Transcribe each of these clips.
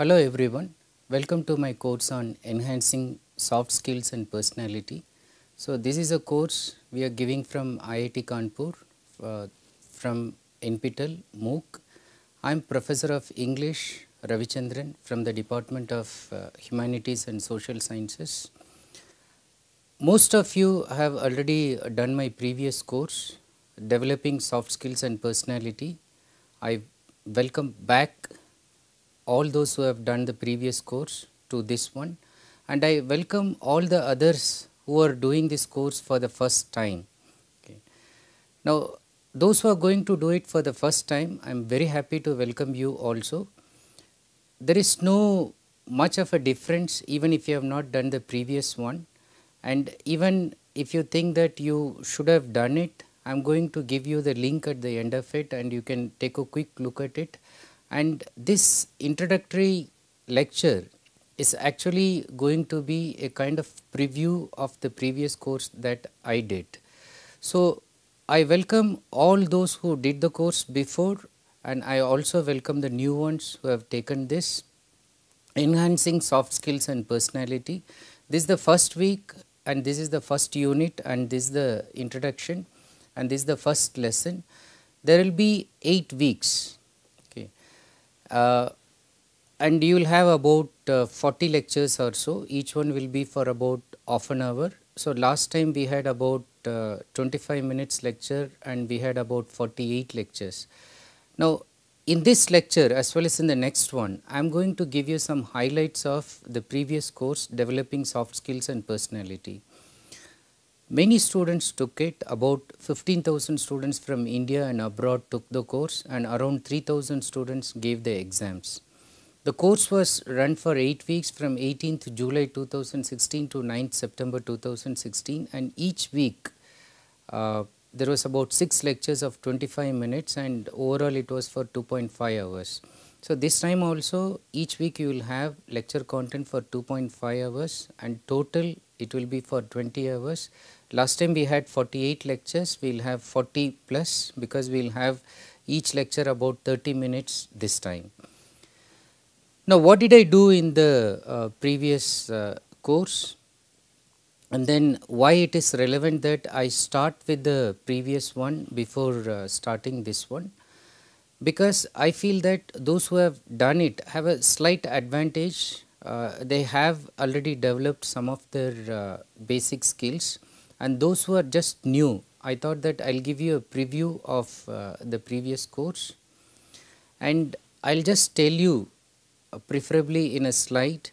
Hello everyone, welcome to my course on enhancing soft skills and personality. So this is a course we are giving from IIT Kanpur uh, from NPTEL MOOC. I am Professor of English Ravichandran from the Department of uh, Humanities and Social Sciences. Most of you have already done my previous course developing soft skills and personality. I welcome back all those who have done the previous course to this one and I welcome all the others who are doing this course for the first time. Okay. Now, those who are going to do it for the first time, I am very happy to welcome you also. There is no much of a difference even if you have not done the previous one and even if you think that you should have done it, I am going to give you the link at the end of it and you can take a quick look at it and this introductory lecture is actually going to be a kind of preview of the previous course that I did. So, I welcome all those who did the course before and I also welcome the new ones who have taken this enhancing soft skills and personality. This is the first week and this is the first unit and this is the introduction and this is the first lesson. There will be 8 weeks uh, and you will have about uh, 40 lectures or so each one will be for about half an hour. So, last time we had about uh, 25 minutes lecture and we had about 48 lectures. Now, in this lecture as well as in the next one, I am going to give you some highlights of the previous course developing soft skills and personality. Many students took it, about 15,000 students from India and abroad took the course and around 3,000 students gave the exams. The course was run for 8 weeks from 18th July 2016 to 9th September 2016 and each week uh, there was about 6 lectures of 25 minutes and overall it was for 2.5 hours. So this time also each week you will have lecture content for 2.5 hours and total it will be for 20 hours. Last time we had 48 lectures, we will have 40 plus because we will have each lecture about 30 minutes this time. Now, what did I do in the uh, previous uh, course and then why it is relevant that I start with the previous one before uh, starting this one? Because I feel that those who have done it have a slight advantage. Uh, they have already developed some of their uh, basic skills and those who are just new I thought that I will give you a preview of uh, the previous course and I will just tell you uh, preferably in a slide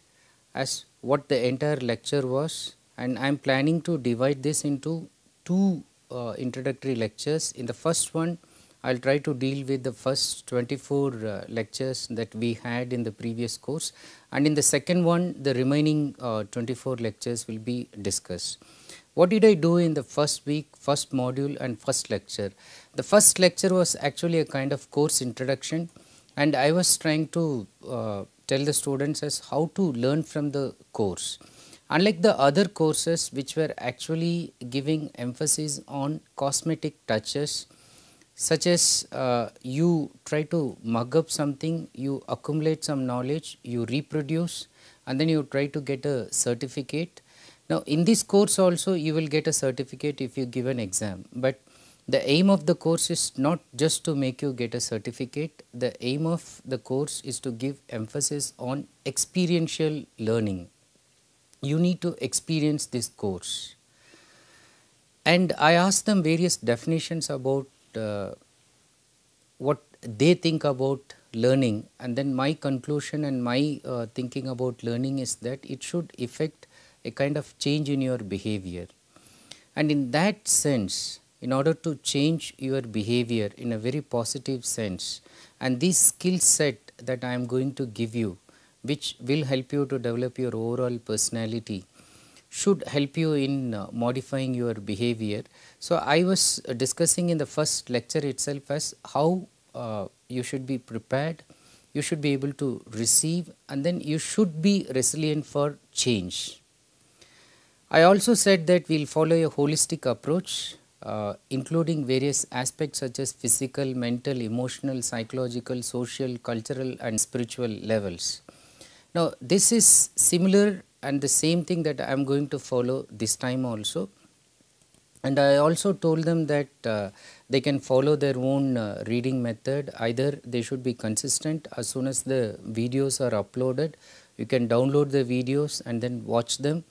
as what the entire lecture was and I am planning to divide this into two uh, introductory lectures. In the first one I will try to deal with the first 24 uh, lectures that we had in the previous course and in the second one the remaining uh, 24 lectures will be discussed. What did I do in the first week, first module and first lecture? The first lecture was actually a kind of course introduction and I was trying to uh, tell the students as how to learn from the course. Unlike the other courses which were actually giving emphasis on cosmetic touches such as uh, you try to mug up something, you accumulate some knowledge, you reproduce and then you try to get a certificate now, in this course also you will get a certificate if you give an exam, but the aim of the course is not just to make you get a certificate, the aim of the course is to give emphasis on experiential learning. You need to experience this course. And I asked them various definitions about uh, what they think about learning and then my conclusion and my uh, thinking about learning is that it should affect a kind of change in your behavior. And in that sense, in order to change your behavior in a very positive sense, and this skill set that I am going to give you, which will help you to develop your overall personality, should help you in uh, modifying your behavior. So, I was uh, discussing in the first lecture itself as how uh, you should be prepared, you should be able to receive, and then you should be resilient for change. I also said that we will follow a holistic approach uh, including various aspects such as physical, mental, emotional, psychological, social, cultural and spiritual levels. Now this is similar and the same thing that I am going to follow this time also and I also told them that uh, they can follow their own uh, reading method either they should be consistent as soon as the videos are uploaded you can download the videos and then watch them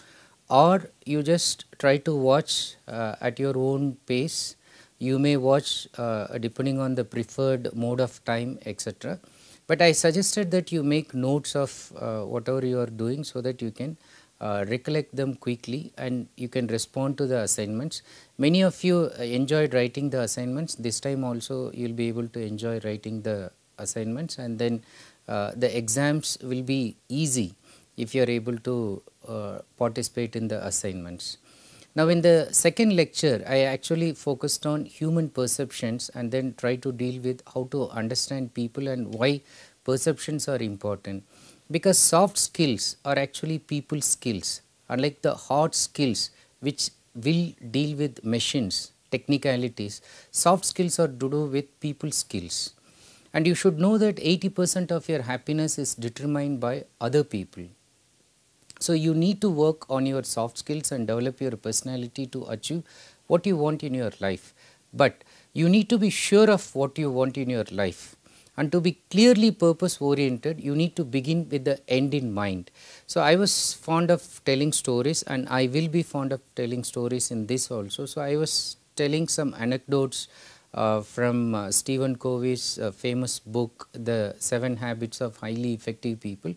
or you just try to watch uh, at your own pace. You may watch uh, depending on the preferred mode of time etc. But I suggested that you make notes of uh, whatever you are doing so that you can uh, recollect them quickly and you can respond to the assignments. Many of you uh, enjoyed writing the assignments, this time also you will be able to enjoy writing the assignments and then uh, the exams will be easy if you are able to uh, participate in the assignments. Now in the second lecture, I actually focused on human perceptions and then try to deal with how to understand people and why perceptions are important. Because soft skills are actually people skills, unlike the hard skills which will deal with machines, technicalities. Soft skills are to do with people skills. And you should know that 80% of your happiness is determined by other people. So you need to work on your soft skills and develop your personality to achieve what you want in your life. But you need to be sure of what you want in your life. And to be clearly purpose oriented, you need to begin with the end in mind. So, I was fond of telling stories and I will be fond of telling stories in this also. So, I was telling some anecdotes uh, from uh, Stephen Covey's uh, famous book, The Seven Habits of Highly Effective People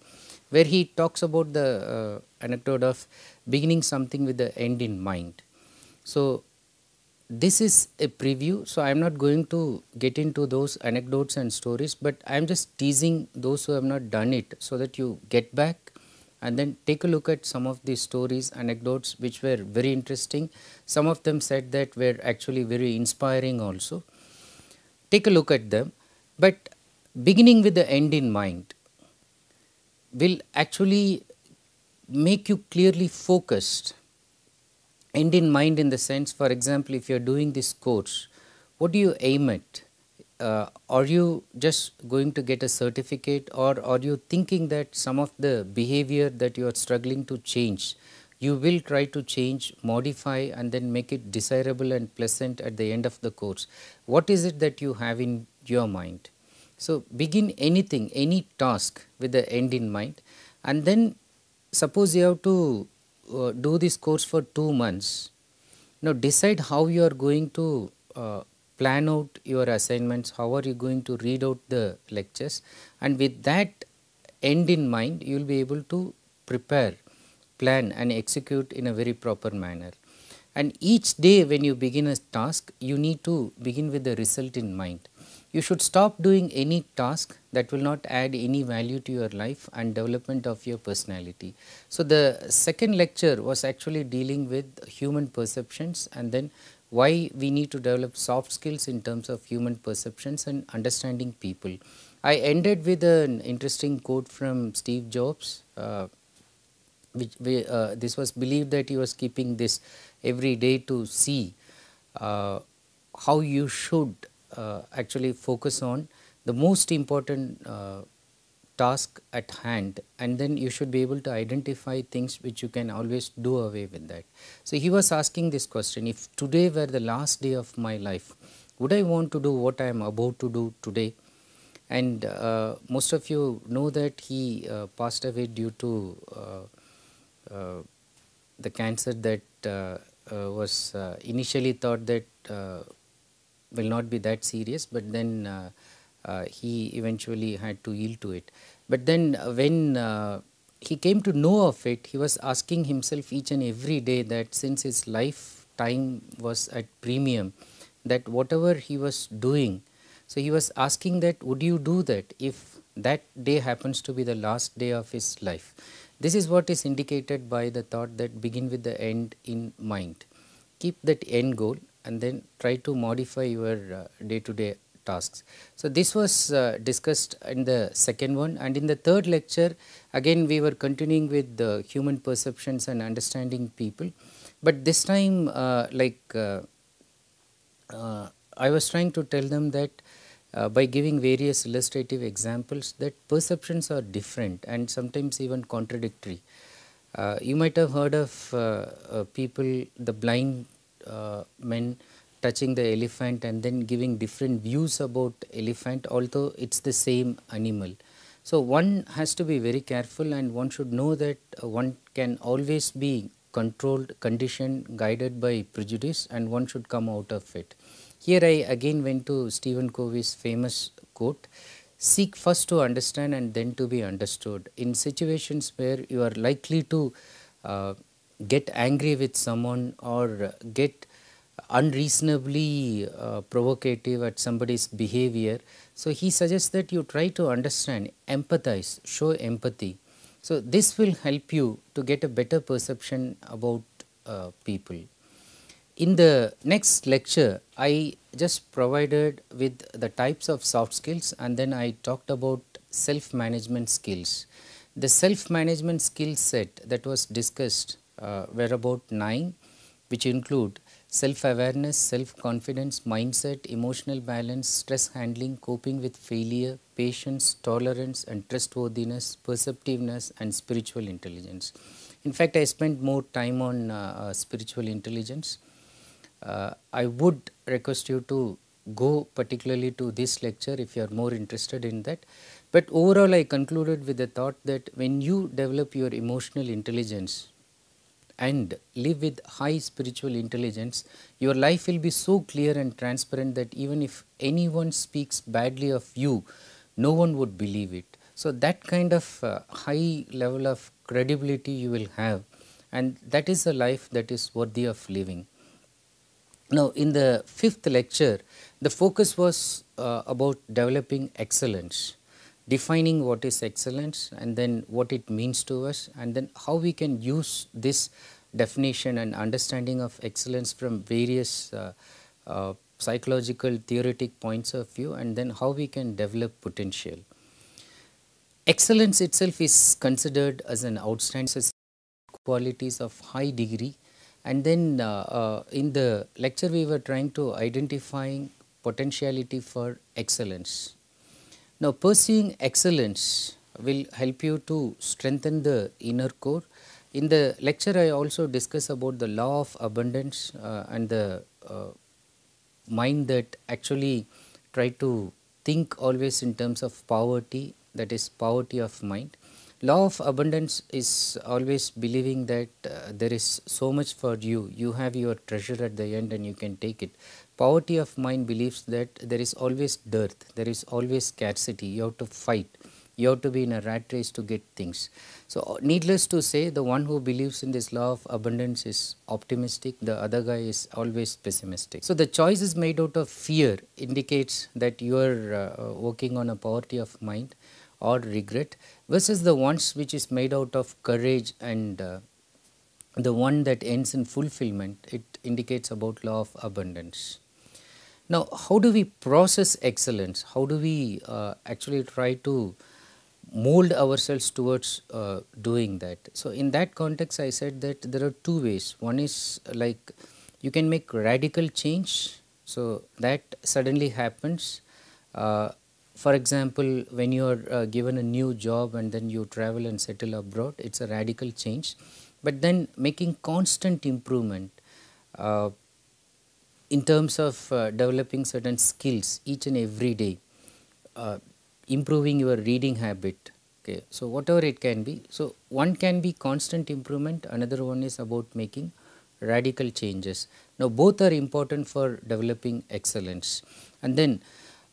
where he talks about the uh, anecdote of beginning something with the end in mind. So, this is a preview. So, I am not going to get into those anecdotes and stories, but I am just teasing those who have not done it so that you get back and then take a look at some of these stories, anecdotes which were very interesting. Some of them said that were actually very inspiring also. Take a look at them, but beginning with the end in mind will actually make you clearly focused end in mind in the sense for example if you are doing this course what do you aim at uh, are you just going to get a certificate or are you thinking that some of the behavior that you are struggling to change you will try to change modify and then make it desirable and pleasant at the end of the course what is it that you have in your mind so, begin anything, any task with the end in mind and then suppose you have to uh, do this course for 2 months. Now, decide how you are going to uh, plan out your assignments, how are you going to read out the lectures and with that end in mind you will be able to prepare, plan and execute in a very proper manner. And each day when you begin a task, you need to begin with the result in mind you should stop doing any task that will not add any value to your life and development of your personality. So, the second lecture was actually dealing with human perceptions and then why we need to develop soft skills in terms of human perceptions and understanding people. I ended with an interesting quote from Steve Jobs. Uh, which we, uh, this was believed that he was keeping this every day to see uh, how you should uh, actually focus on the most important uh, task at hand and then you should be able to identify things which you can always do away with that. So, he was asking this question if today were the last day of my life would I want to do what I am about to do today and uh, most of you know that he uh, passed away due to uh, uh the cancer that was initially thought that will not be that serious but then uh, uh, he eventually had to yield to it but then uh, when uh, he came to know of it he was asking himself each and every day that since his lifetime was at premium that whatever he was doing so he was asking that would you do that if that day happens to be the last day of his life this is what is indicated by the thought that begin with the end in mind keep that end goal and then try to modify your day to day tasks. So, this was uh, discussed in the second one and in the third lecture again we were continuing with the human perceptions and understanding people, but this time uh, like uh, I was trying to tell them that uh, by giving various illustrative examples that perceptions are different and sometimes even contradictory. Uh, you might have heard of uh, people, the blind uh, men touching the elephant and then giving different views about elephant although it's the same animal. So one has to be very careful and one should know that uh, one can always be controlled, conditioned, guided by prejudice and one should come out of it. Here I again went to Stephen Covey's famous quote, seek first to understand and then to be understood. In situations where you are likely to uh, get angry with someone or get unreasonably uh, provocative at somebody's behavior. So, he suggests that you try to understand, empathize, show empathy. So, this will help you to get a better perception about uh, people. In the next lecture, I just provided with the types of soft skills and then I talked about self management skills. The self management skill set that was discussed uh, were about nine, which include self-awareness, self-confidence, mindset, emotional balance, stress handling, coping with failure, patience, tolerance and trustworthiness, perceptiveness and spiritual intelligence. In fact, I spent more time on uh, uh, spiritual intelligence. Uh, I would request you to go particularly to this lecture if you are more interested in that. But overall, I concluded with the thought that when you develop your emotional intelligence, and live with high spiritual intelligence, your life will be so clear and transparent that even if anyone speaks badly of you, no one would believe it. So, that kind of uh, high level of credibility you will have and that is a life that is worthy of living. Now, in the fifth lecture, the focus was uh, about developing excellence defining what is excellence and then what it means to us and then how we can use this definition and understanding of excellence from various uh, uh, psychological theoretic points of view and then how we can develop potential. Excellence itself is considered as an outstanding qualities of high degree and then uh, uh, in the lecture we were trying to identifying potentiality for excellence now, pursuing excellence will help you to strengthen the inner core. In the lecture, I also discuss about the law of abundance uh, and the uh, mind that actually try to think always in terms of poverty, that is poverty of mind. Law of abundance is always believing that uh, there is so much for you, you have your treasure at the end and you can take it poverty of mind believes that there is always dearth, there is always scarcity, you have to fight, you have to be in a rat race to get things. So, needless to say, the one who believes in this law of abundance is optimistic, the other guy is always pessimistic. So, the choice is made out of fear indicates that you are uh, working on a poverty of mind or regret versus the ones which is made out of courage and uh, the one that ends in fulfillment, it indicates about law of abundance. Now, how do we process excellence? How do we uh, actually try to mold ourselves towards uh, doing that? So, in that context, I said that there are two ways. One is like you can make radical change, so that suddenly happens. Uh, for example, when you are uh, given a new job and then you travel and settle abroad, it's a radical change. But then making constant improvement, uh, in terms of uh, developing certain skills each and every day, uh, improving your reading habit. Okay, so whatever it can be. So one can be constant improvement. Another one is about making radical changes. Now both are important for developing excellence. And then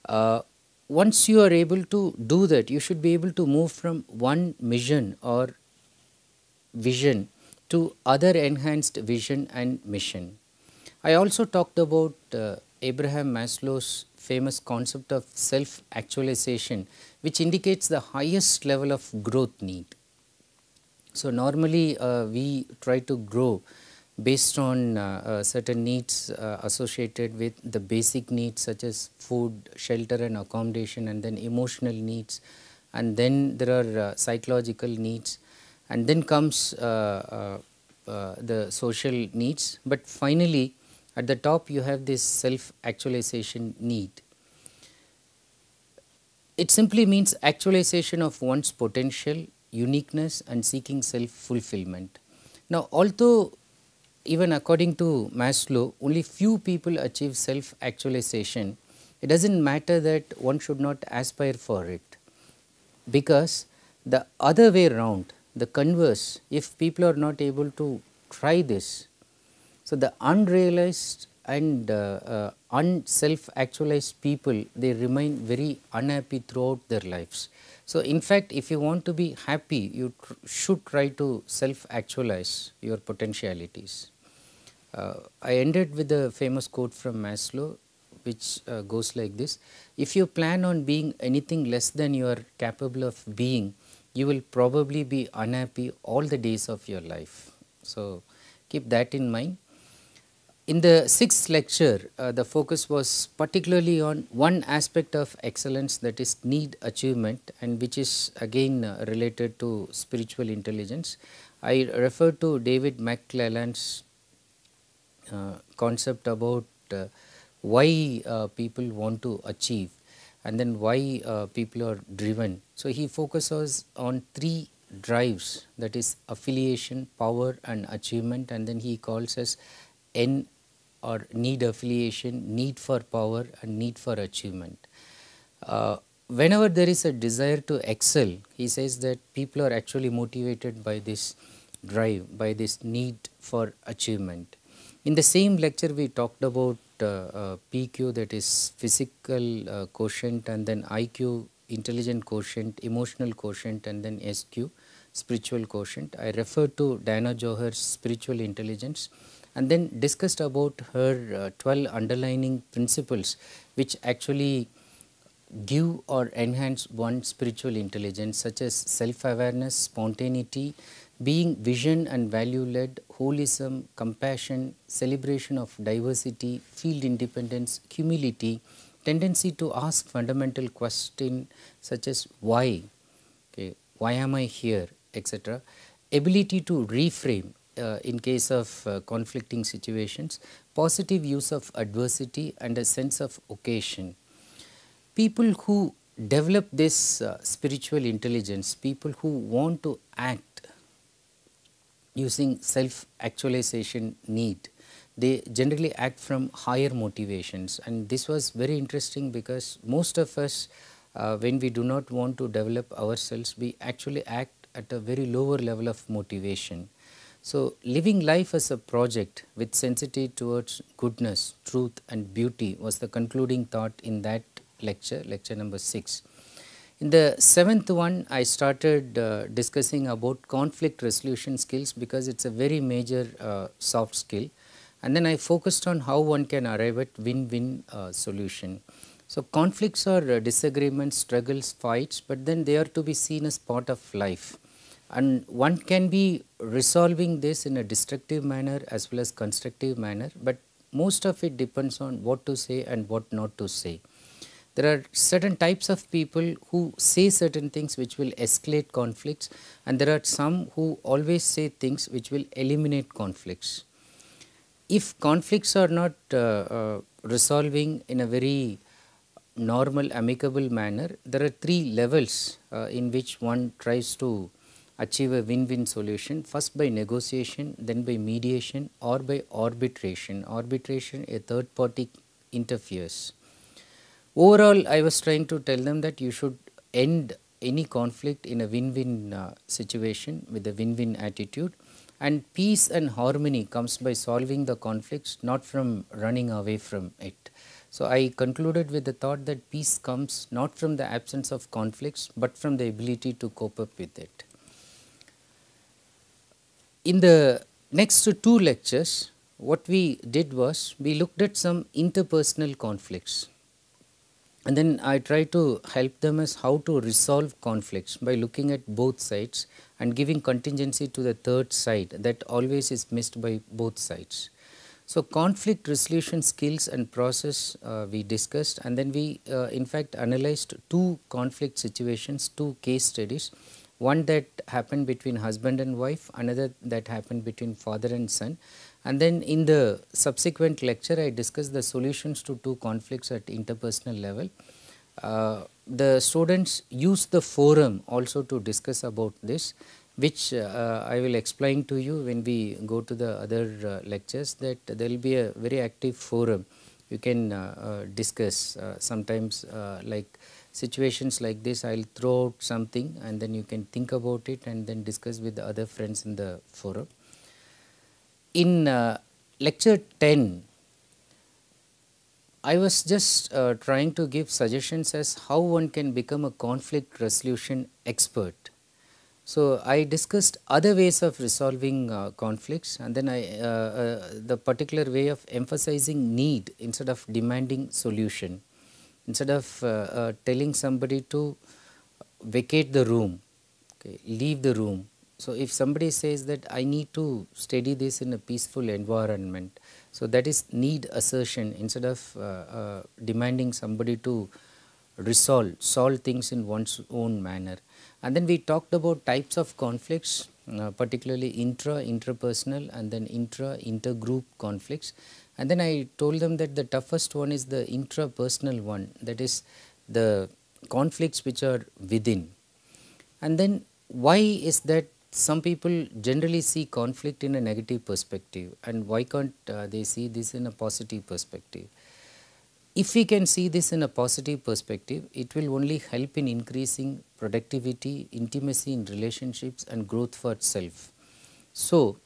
uh, once you are able to do that, you should be able to move from one mission or vision to other enhanced vision and mission. I also talked about uh, Abraham Maslow's famous concept of self-actualization which indicates the highest level of growth need. So, normally uh, we try to grow based on uh, uh certain needs uh, associated with the basic needs such as food, shelter and accommodation and then emotional needs and then there are uh, psychological needs and then comes the social needs. But finally, at the top you have this self actualization need. It simply means actualization of one's potential, uniqueness and seeking self fulfillment. Now although even according to Maslow only few people achieve self actualization, it does not matter that one should not aspire for it because the other way round, the converse, if people are not able to try this, so, the unrealized and uh, uh unself actualized people they remain very unhappy throughout their lives. So, in fact if you want to be happy you tr should try to self actualize your potentialities. Uh, I ended with a famous quote from Maslow which uh, goes like this, if you plan on being anything less than you are capable of being, you will probably be unhappy all the days of your life. So, keep that in mind in the sixth lecture, uh, the focus was particularly on one aspect of excellence that is need achievement and which is again uh, related to spiritual intelligence. I refer to David McClelland's uh, concept about uh, why uh, people want to achieve and then why uh, people are driven. So, he focuses on three drives that is affiliation, power and achievement and then he calls us N or need affiliation, need for power and need for achievement. Uh, whenever there is a desire to excel, he says that people are actually motivated by this drive, by this need for achievement. In the same lecture we talked about uh, uh, PQ that is physical uh, quotient and then IQ intelligent quotient, emotional quotient and then SQ spiritual quotient. I refer to Diana Joher's spiritual intelligence and then discussed about her uh, 12 underlining principles which actually give or enhance one's spiritual intelligence such as self-awareness, spontaneity, being vision and value led, holism, compassion, celebration of diversity, field independence, humility, tendency to ask fundamental question such as why, okay, why am I here, etc. Ability to reframe uh, in case of uh, conflicting situations, positive use of adversity and a sense of occasion. People who develop this uh, spiritual intelligence, people who want to act using self-actualization need, they generally act from higher motivations and this was very interesting because most of us uh, when we do not want to develop ourselves, we actually act at a very lower level of motivation. So, living life as a project with sensitivity towards goodness, truth and beauty was the concluding thought in that lecture, lecture number 6. In the seventh one, I started uh, discussing about conflict resolution skills because it is a very major uh, soft skill and then I focused on how one can arrive at win-win uh, solution. So, conflicts are disagreements, struggles, fights, but then they are to be seen as part of life and one can be resolving this in a destructive manner as well as constructive manner, but most of it depends on what to say and what not to say. There are certain types of people who say certain things which will escalate conflicts and there are some who always say things which will eliminate conflicts. If conflicts are not uh, uh, resolving in a very normal amicable manner, there are three levels uh, in which one tries to achieve a win-win solution first by negotiation, then by mediation or by arbitration. Arbitration, a third party interferes. Overall, I was trying to tell them that you should end any conflict in a win-win uh, situation with a win-win attitude and peace and harmony comes by solving the conflicts not from running away from it. So, I concluded with the thought that peace comes not from the absence of conflicts, but from the ability to cope up with it. In the next two lectures, what we did was we looked at some interpersonal conflicts and then I tried to help them as how to resolve conflicts by looking at both sides and giving contingency to the third side that always is missed by both sides. So, conflict resolution skills and process uh, we discussed and then we uh, in fact analyzed two conflict situations, two case studies one that happened between husband and wife, another that happened between father and son. And then in the subsequent lecture, I discussed the solutions to two conflicts at interpersonal level. Uh, the students use the forum also to discuss about this, which uh, I will explain to you when we go to the other uh, lectures that there will be a very active forum you can uh, uh, discuss uh, sometimes like situations like this I will throw out something and then you can think about it and then discuss with the other friends in the forum. In uh, lecture 10, I was just uh, trying to give suggestions as how one can become a conflict resolution expert. So, I discussed other ways of resolving uh, conflicts and then I uh, uh the particular way of emphasizing need instead of demanding solution instead of uh, uh, telling somebody to vacate the room, okay, leave the room. So, if somebody says that I need to study this in a peaceful environment, so that is need assertion instead of uh, uh, demanding somebody to resolve, solve things in one's own manner. And then we talked about types of conflicts, uh, particularly intra, interpersonal and then intra, intergroup conflicts and then I told them that the toughest one is the intrapersonal one, that is the conflicts which are within. And then why is that some people generally see conflict in a negative perspective and why can't uh, they see this in a positive perspective? If we can see this in a positive perspective, it will only help in increasing productivity, intimacy in relationships and growth for self. So,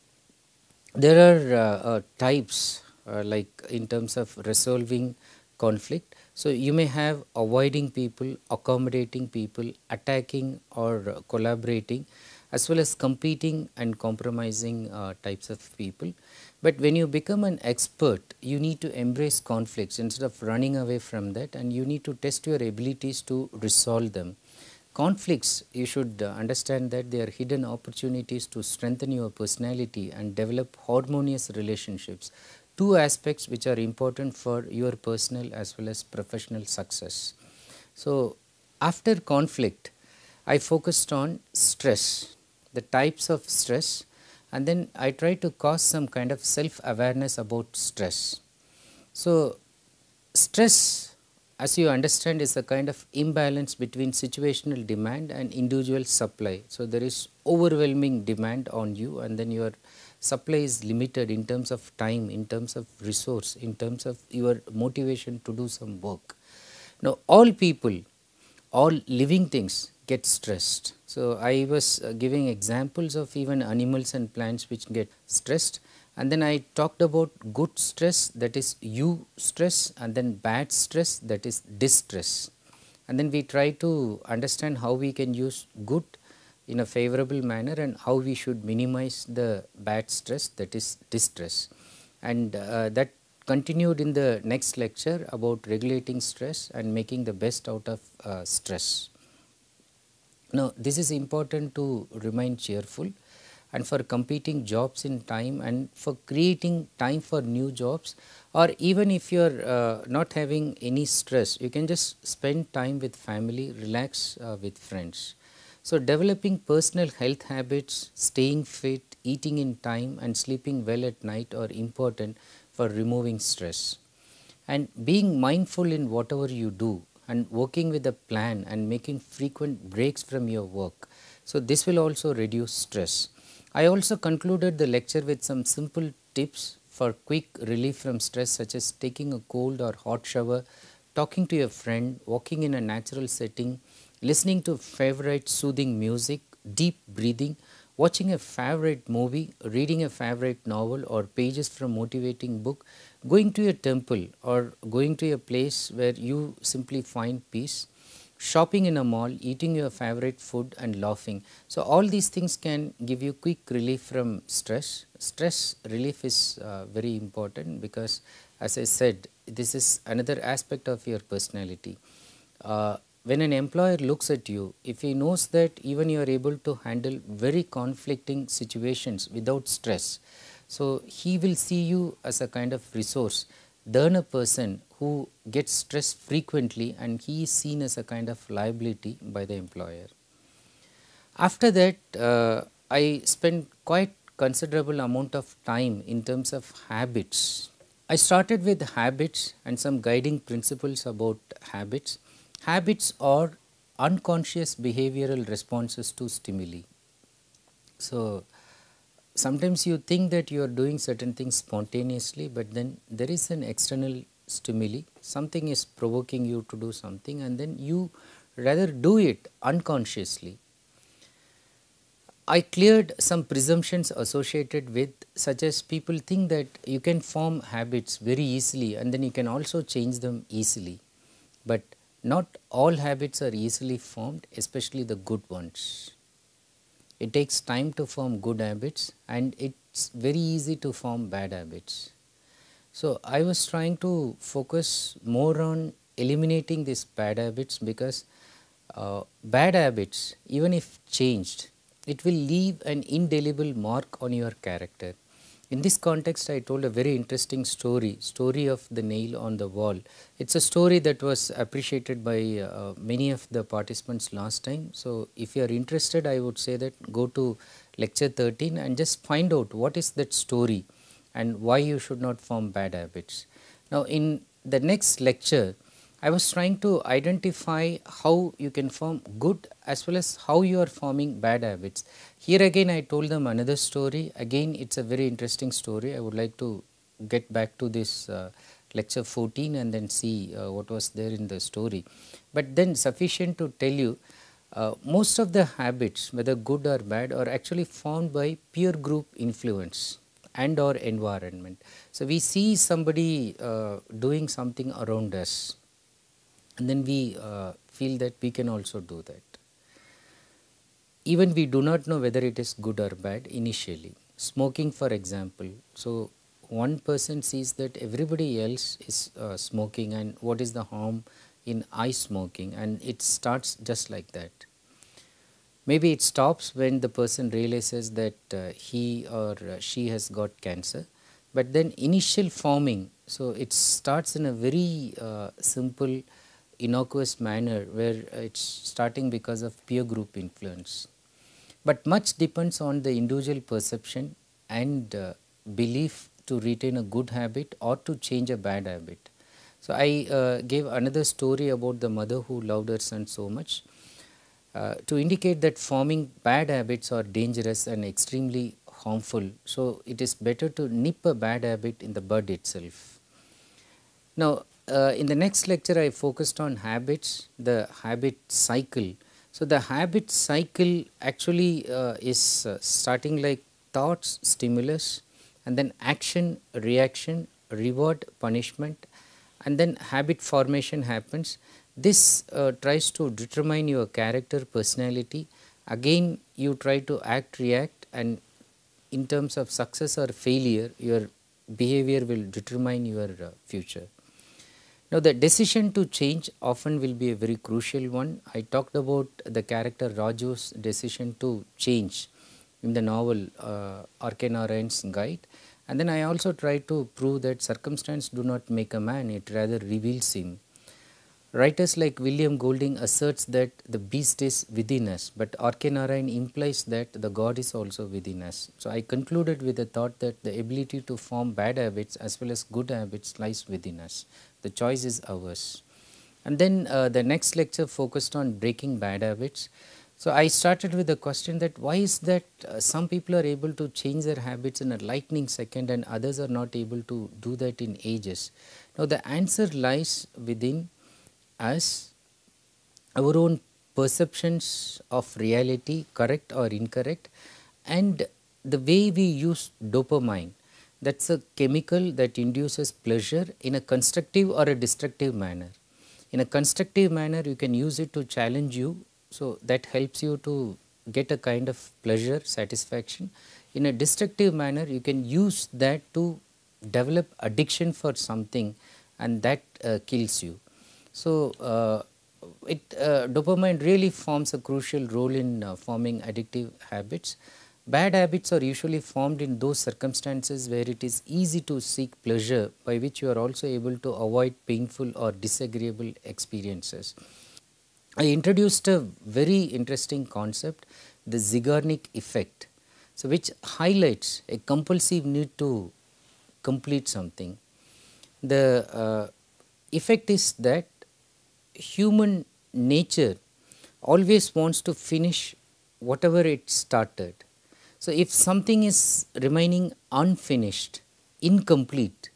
there are uh, uh, types uh, like in terms of resolving conflict. So you may have avoiding people, accommodating people, attacking or collaborating as well as competing and compromising uh, types of people. But when you become an expert, you need to embrace conflicts instead of running away from that and you need to test your abilities to resolve them. Conflicts, you should uh, understand that they are hidden opportunities to strengthen your personality and develop harmonious relationships two aspects which are important for your personal as well as professional success. So, after conflict, I focused on stress, the types of stress and then I try to cause some kind of self awareness about stress. So, stress as you understand is a kind of imbalance between situational demand and individual supply. So, there is overwhelming demand on you and then you are supply is limited in terms of time, in terms of resource, in terms of your motivation to do some work. Now, all people, all living things get stressed. So, I was uh, giving examples of even animals and plants which get stressed and then I talked about good stress that is you stress and then bad stress that is distress and then we try to understand how we can use good in a favorable manner and how we should minimize the bad stress that is distress. And uh, that continued in the next lecture about regulating stress and making the best out of uh, stress. Now, this is important to remain cheerful and for competing jobs in time and for creating time for new jobs or even if you are uh, not having any stress, you can just spend time with family, relax uh, with friends. So, developing personal health habits, staying fit, eating in time and sleeping well at night are important for removing stress. And being mindful in whatever you do and working with a plan and making frequent breaks from your work. So, this will also reduce stress. I also concluded the lecture with some simple tips for quick relief from stress such as taking a cold or hot shower, talking to your friend, walking in a natural setting, listening to favorite soothing music, deep breathing, watching a favorite movie, reading a favorite novel or pages from motivating book, going to a temple or going to a place where you simply find peace, shopping in a mall, eating your favorite food and laughing. So, all these things can give you quick relief from stress. Stress relief is uh, very important because as I said, this is another aspect of your personality. Uh, when an employer looks at you, if he knows that even you are able to handle very conflicting situations without stress, so he will see you as a kind of resource than a person who gets stressed frequently and he is seen as a kind of liability by the employer. After that, uh, I spent quite considerable amount of time in terms of habits. I started with habits and some guiding principles about habits Habits are unconscious behavioral responses to stimuli. So, sometimes you think that you are doing certain things spontaneously, but then there is an external stimuli, something is provoking you to do something, and then you rather do it unconsciously. I cleared some presumptions associated with such as people think that you can form habits very easily and then you can also change them easily. But not all habits are easily formed, especially the good ones. It takes time to form good habits and it's very easy to form bad habits. So, I was trying to focus more on eliminating these bad habits because uh, bad habits, even if changed, it will leave an indelible mark on your character. In this context, I told a very interesting story, story of the nail on the wall. It's a story that was appreciated by uh, many of the participants last time. So, if you are interested, I would say that go to lecture 13 and just find out what is that story and why you should not form bad habits. Now, in the next lecture, I was trying to identify how you can form good as well as how you are forming bad habits. Here again I told them another story. Again it's a very interesting story. I would like to get back to this uh, lecture 14 and then see uh, what was there in the story. But then sufficient to tell you uh, most of the habits whether good or bad are actually formed by peer group influence and or environment. So, we see somebody uh, doing something around us and then we uh, feel that we can also do that. Even we do not know whether it is good or bad initially. Smoking for example, so one person sees that everybody else is uh, smoking and what is the harm in I smoking and it starts just like that. Maybe it stops when the person realizes that uh, he or she has got cancer but then initial forming so it starts in a very uh, simple innocuous manner where it's starting because of peer group influence. But much depends on the individual perception and uh, belief to retain a good habit or to change a bad habit. So, I uh, gave another story about the mother who loved her son so much uh, to indicate that forming bad habits are dangerous and extremely harmful. So, it is better to nip a bad habit in the bud itself. Now, uh, in the next lecture I focused on habits, the habit cycle. So, the habit cycle actually uh, is uh, starting like thoughts, stimulus and then action, reaction, reward, punishment and then habit formation happens. This uh, tries to determine your character, personality. Again you try to act, react and in terms of success or failure your behavior will determine your uh, future. Now, the decision to change often will be a very crucial one. I talked about the character Raju's decision to change in the novel uh, Guide. And then I also tried to prove that circumstance do not make a man, it rather reveals him. Writers like William Golding asserts that the beast is within us, but R.K. Narayan implies that the God is also within us. So I concluded with the thought that the ability to form bad habits as well as good habits lies within us. The choice is ours. And then uh, the next lecture focused on breaking bad habits. So I started with the question that why is that uh, some people are able to change their habits in a lightning second and others are not able to do that in ages. Now the answer lies within as our own perceptions of reality, correct or incorrect, and the way we use dopamine. That's a chemical that induces pleasure in a constructive or a destructive manner. In a constructive manner, you can use it to challenge you, so that helps you to get a kind of pleasure, satisfaction. In a destructive manner, you can use that to develop addiction for something and that uh, kills you. So, uh, it, uh, dopamine really forms a crucial role in uh, forming addictive habits. Bad habits are usually formed in those circumstances where it is easy to seek pleasure by which you are also able to avoid painful or disagreeable experiences. I introduced a very interesting concept, the Zygarnik effect, so which highlights a compulsive need to complete something. The uh, effect is that human nature always wants to finish whatever it started. So, if something is remaining unfinished, incomplete,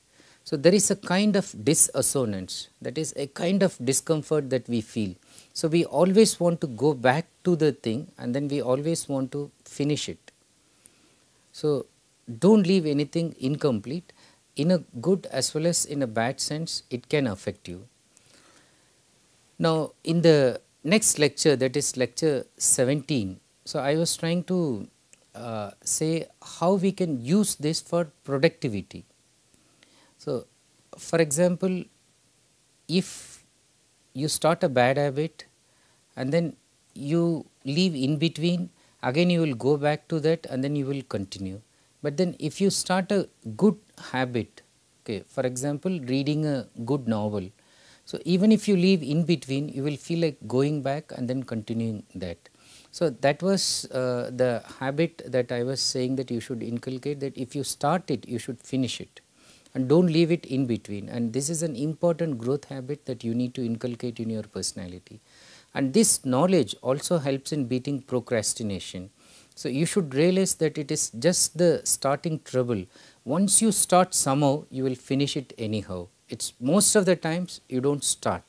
so there is a kind of disassonance, that is a kind of discomfort that we feel. So, we always want to go back to the thing and then we always want to finish it. So, do not leave anything incomplete in a good as well as in a bad sense it can affect you. Now, in the next lecture that is lecture 17, so I was trying to uh, say how we can use this for productivity. So, for example, if you start a bad habit and then you leave in between again you will go back to that and then you will continue. But then if you start a good habit okay, for example, reading a good novel so, even if you leave in between, you will feel like going back and then continuing that. So, that was uh, the habit that I was saying that you should inculcate that if you start it, you should finish it and do not leave it in between and this is an important growth habit that you need to inculcate in your personality. And this knowledge also helps in beating procrastination. So, you should realize that it is just the starting trouble. Once you start somehow, you will finish it anyhow it is most of the times you do not start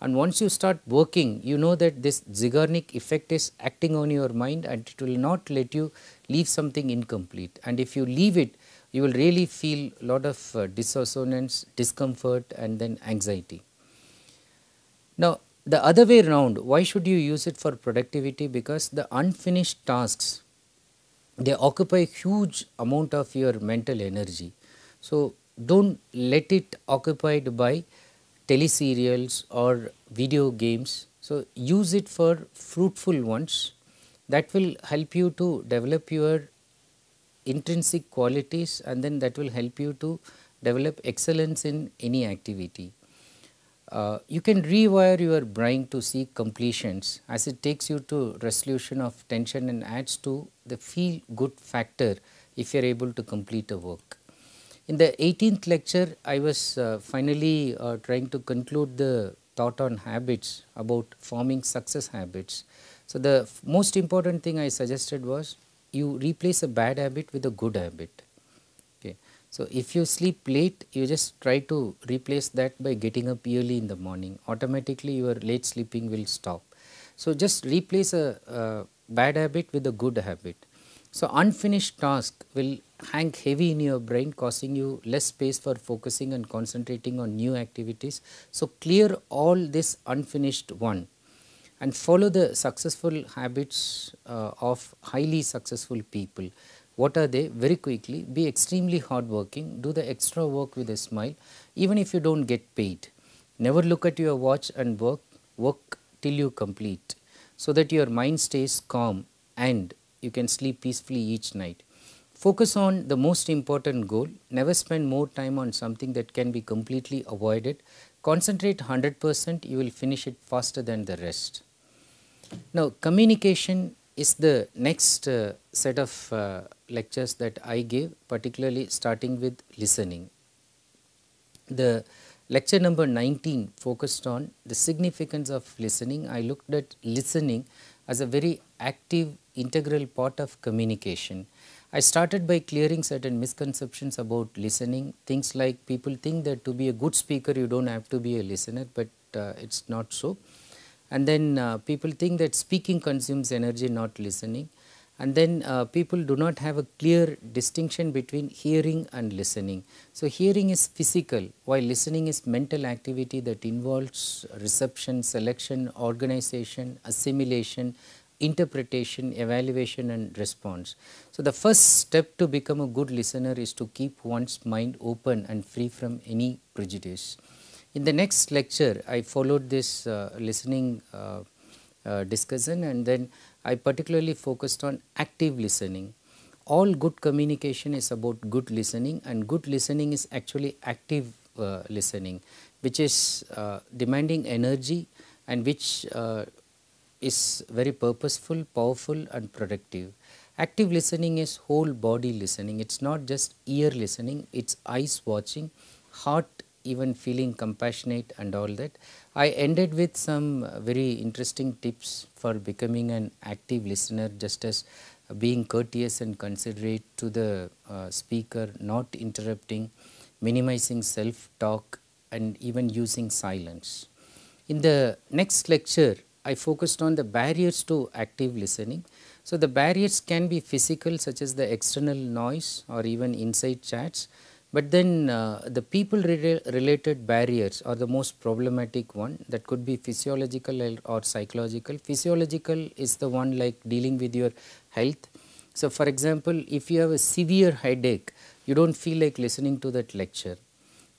and once you start working you know that this Zeigarnik effect is acting on your mind and it will not let you leave something incomplete and if you leave it you will really feel lot of uh, dissonance, discomfort and then anxiety. Now the other way around why should you use it for productivity because the unfinished tasks they occupy huge amount of your mental energy. So do not let it occupied by teleserials or video games. So, use it for fruitful ones that will help you to develop your intrinsic qualities and then that will help you to develop excellence in any activity. Uh, you can rewire your brain to seek completions as it takes you to resolution of tension and adds to the feel good factor if you are able to complete a work. In the 18th lecture, I was uh, finally uh, trying to conclude the thought on habits about forming success habits. So, the most important thing I suggested was you replace a bad habit with a good habit. Okay. So, if you sleep late, you just try to replace that by getting up early in the morning. Automatically, your late sleeping will stop. So, just replace a bad habit with a good habit. So, unfinished task will hang heavy in your brain causing you less space for focusing and concentrating on new activities. So, clear all this unfinished one and follow the successful habits uh, of highly successful people. What are they? Very quickly, be extremely hardworking, do the extra work with a smile even if you do not get paid. Never look at your watch and work, work till you complete so that your mind stays calm and you can sleep peacefully each night. Focus on the most important goal. Never spend more time on something that can be completely avoided. Concentrate 100%, you will finish it faster than the rest. Now, communication is the next uh, set of uh, lectures that I give, particularly starting with listening. The lecture number 19 focused on the significance of listening. I looked at listening as a very active integral part of communication. I started by clearing certain misconceptions about listening, things like people think that to be a good speaker you don't have to be a listener, but uh, it's not so. And then uh, people think that speaking consumes energy, not listening. And then uh, people do not have a clear distinction between hearing and listening. So, hearing is physical, while listening is mental activity that involves reception, selection, organization, assimilation, interpretation, evaluation and response. So, the first step to become a good listener is to keep one's mind open and free from any prejudice. In the next lecture, I followed this uh, listening uh, uh, discussion and then I particularly focused on active listening. All good communication is about good listening and good listening is actually active uh, listening which is uh, demanding energy and which uh, is very purposeful, powerful and productive. Active listening is whole body listening. It's not just ear listening, it's eyes watching, heart even feeling compassionate and all that. I ended with some very interesting tips for becoming an active listener just as being courteous and considerate to the uh, speaker, not interrupting, minimizing self talk and even using silence. In the next lecture, I focused on the barriers to active listening. So, the barriers can be physical such as the external noise or even inside chats, but then uh, the people re related barriers are the most problematic one that could be physiological or psychological. Physiological is the one like dealing with your health. So, for example, if you have a severe headache, you do not feel like listening to that lecture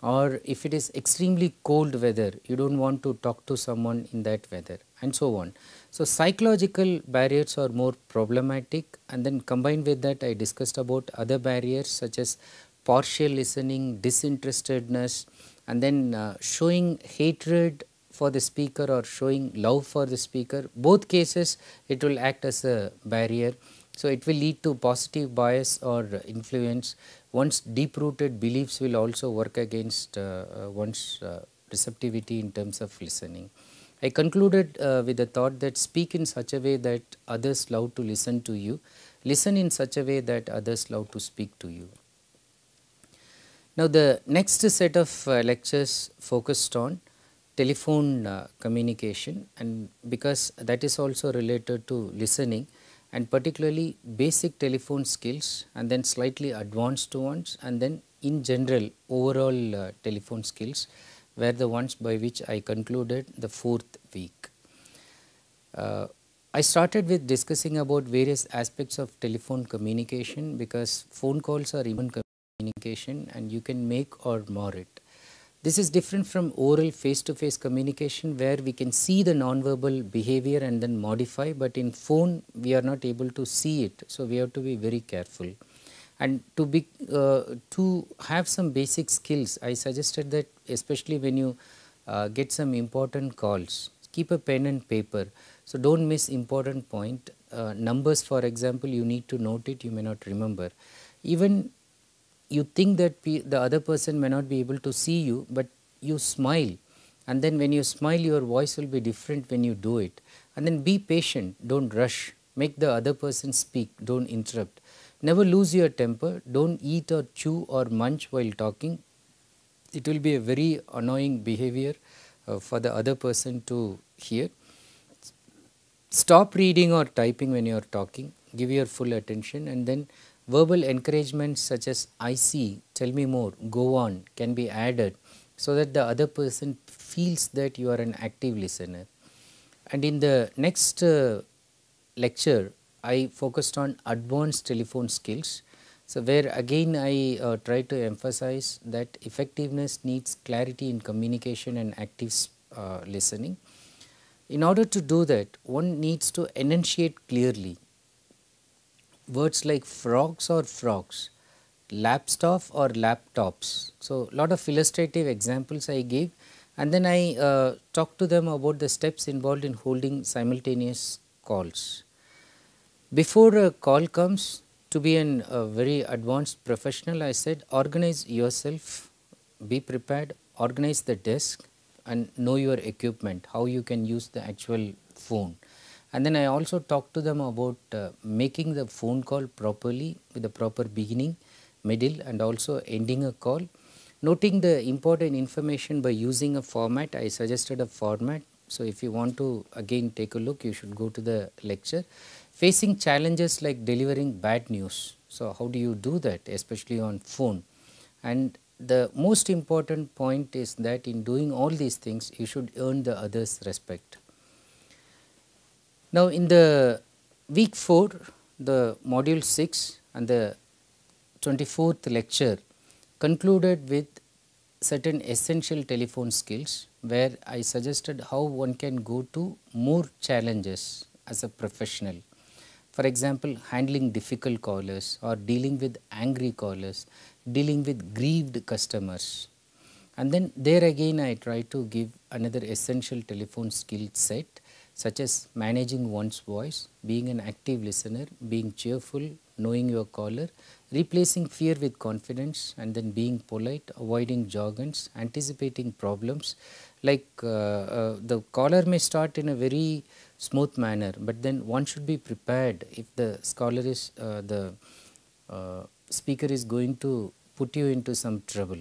or if it is extremely cold weather, you do not want to talk to someone in that weather and so on. So, psychological barriers are more problematic and then combined with that I discussed about other barriers such as partial listening, disinterestedness and then uh, showing hatred for the speaker or showing love for the speaker. Both cases it will act as a barrier. So, it will lead to positive bias or influence. One's deep rooted beliefs will also work against uh, uh, one's uh, receptivity in terms of listening. I concluded uh, with the thought that speak in such a way that others love to listen to you, listen in such a way that others love to speak to you. Now, the next set of uh, lectures focused on telephone uh, communication and because that is also related to listening and particularly basic telephone skills and then slightly advanced ones and then in general overall uh, telephone skills were the ones by which I concluded the fourth week. Uh, I started with discussing about various aspects of telephone communication because phone calls are even communication and you can make or mar it. This is different from oral face-to-face -face communication where we can see the nonverbal behavior and then modify but in phone we are not able to see it so we have to be very careful. And to be uh, to have some basic skills, I suggested that especially when you uh, get some important calls, keep a pen and paper. So don't miss important point. Uh, numbers, for example, you need to note it. You may not remember. Even you think that the other person may not be able to see you, but you smile, and then when you smile, your voice will be different when you do it. And then be patient. Don't rush. Make the other person speak. Don't interrupt Never lose your temper. Don't eat or chew or munch while talking. It will be a very annoying behavior uh, for the other person to hear. Stop reading or typing when you are talking. Give your full attention and then verbal encouragements such as I see, tell me more, go on can be added so that the other person feels that you are an active listener. And in the next uh, lecture, I focused on advanced telephone skills. So, where again I uh, try to emphasize that effectiveness needs clarity in communication and active uh, listening. In order to do that, one needs to enunciate clearly. Words like frogs or frogs, laptop or laptops. So, lot of illustrative examples I gave and then I uh, to them about the steps involved in holding simultaneous calls. Before a call comes to be an, a very advanced professional, I said organize yourself, be prepared, organize the desk and know your equipment, how you can use the actual phone. And then I also talked to them about uh, making the phone call properly with the proper beginning, middle and also ending a call. Noting the important information by using a format, I suggested a format. So if you want to again take a look, you should go to the lecture facing challenges like delivering bad news. So, how do you do that especially on phone and the most important point is that in doing all these things you should earn the others respect. Now, in the week 4 the module 6 and the 24th lecture concluded with certain essential telephone skills where I suggested how one can go to more challenges as a professional. For example, handling difficult callers or dealing with angry callers, dealing with grieved customers. And then there again I try to give another essential telephone skill set such as managing one's voice, being an active listener, being cheerful, knowing your caller, replacing fear with confidence and then being polite, avoiding jargons, anticipating problems. Like uh, uh, the caller may start in a very smooth manner but then one should be prepared if the scholar is uh, the uh, speaker is going to put you into some trouble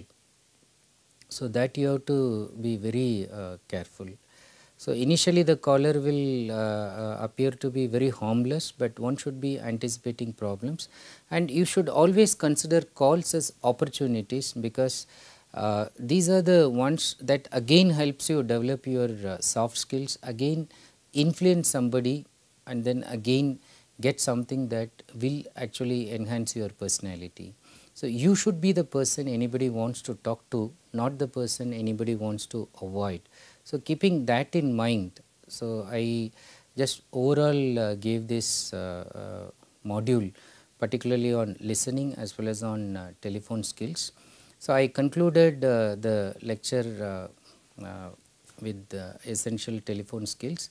so that you have to be very uh, careful so initially the caller will uh, uh, appear to be very harmless but one should be anticipating problems and you should always consider calls as opportunities because uh, these are the ones that again helps you develop your soft skills again influence somebody and then again get something that will actually enhance your personality. So, you should be the person anybody wants to talk to, not the person anybody wants to avoid. So, keeping that in mind, so I just overall uh, gave this uh, uh, module particularly on listening as well as on uh, telephone skills. So, I concluded uh, the lecture uh, with essential telephone skills.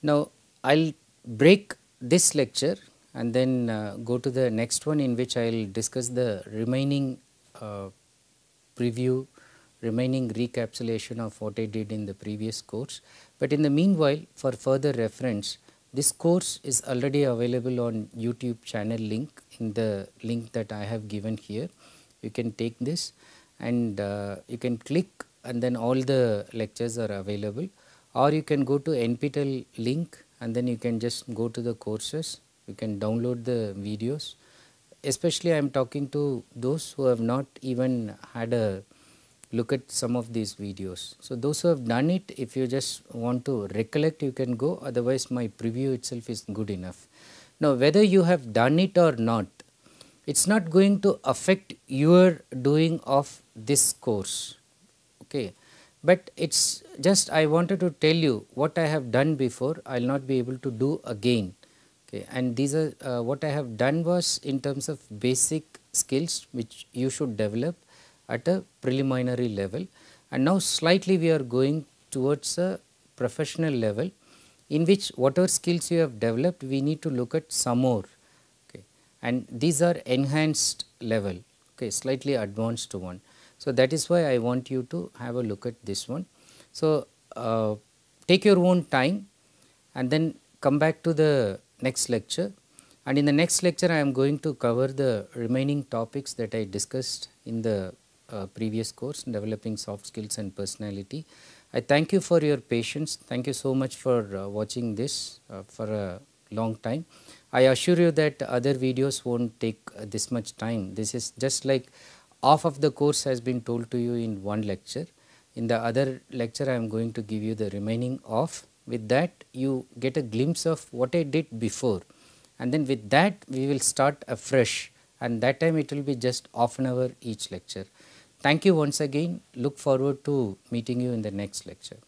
Now, I will break this lecture and then uh, go to the next one in which I will discuss the remaining uh, preview, remaining recapsulation of what I did in the previous course. But in the meanwhile, for further reference, this course is already available on YouTube channel link in the link that I have given here. You can take this and uh, you can click and then all the lectures are available or you can go to NPTEL link and then you can just go to the courses, you can download the videos. Especially I am talking to those who have not even had a look at some of these videos. So those who have done it, if you just want to recollect, you can go, otherwise my preview itself is good enough. Now whether you have done it or not, it's not going to affect your doing of this course, okay but it is just I wanted to tell you what I have done before I will not be able to do again okay and these are uh, what I have done was in terms of basic skills which you should develop at a preliminary level and now slightly we are going towards a professional level in which whatever skills you have developed we need to look at some more okay and these are enhanced level okay slightly advanced one. So, that is why I want you to have a look at this one. So, uh, take your own time and then come back to the next lecture and in the next lecture I am going to cover the remaining topics that I discussed in the uh, previous course developing soft skills and personality. I thank you for your patience, thank you so much for uh, watching this uh, for a long time. I assure you that other videos won't take uh, this much time, this is just like half of the course has been told to you in one lecture. In the other lecture I am going to give you the remaining half. With that you get a glimpse of what I did before and then with that we will start afresh and that time it will be just half an hour each lecture. Thank you once again. Look forward to meeting you in the next lecture.